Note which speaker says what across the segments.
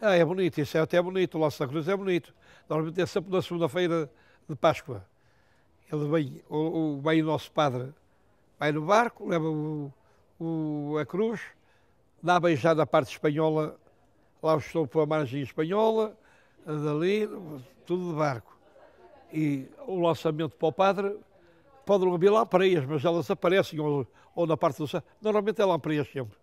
Speaker 1: Ah, é bonito, isso é até bonito, o Laço da Cruz é bonito. Normalmente é sempre na segunda-feira de Páscoa. Ele vem, o, o, vem o nosso padre, vai no barco, leva o, o, a cruz, dá a beijada à parte espanhola, lá estou para a margem espanhola, dali, tudo de barco. E o lançamento para o padre, podem haver lampreias, mas elas aparecem ou, ou na parte do... Normalmente é lá lampreias sempre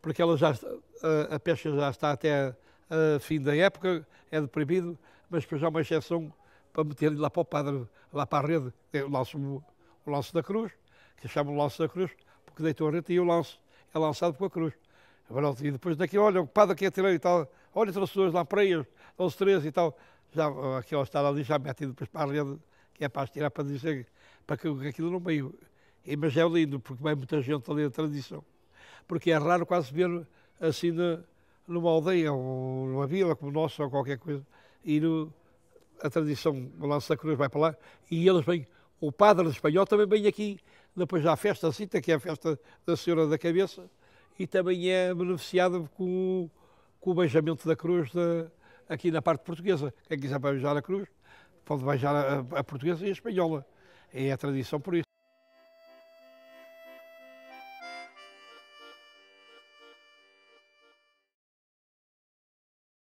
Speaker 1: porque ela já, a, a pesca já está até a, fim da época, é deprimido, mas depois há uma exceção para meter lá para o padre, lá para a rede, é o lanço, o lanço da cruz, que chamam lanço da cruz, porque deitou a rede e o lanço é lançado com a cruz. E depois daqui, olha, o padre aqui atirei é e tal, olha, trouxe para lampreias, trouxe três e tal. Já, aquela está ali, já metido depois para a rede, que é para tirar para dizer, para que aquilo no meio. Mas é lindo, porque vem muita gente ali a tradição porque é raro quase ver assim numa aldeia ou numa vila como nossa ou qualquer coisa. E no, a tradição Lança Cruz vai para lá e eles vêm. O padre espanhol também vem aqui depois da festa cita, que é a festa da Senhora da Cabeça, e também é beneficiada com, com o beijamento da cruz de, aqui na parte portuguesa. Quem quiser beijar a cruz pode beijar a, a portuguesa e a espanhola. É a tradição por isso.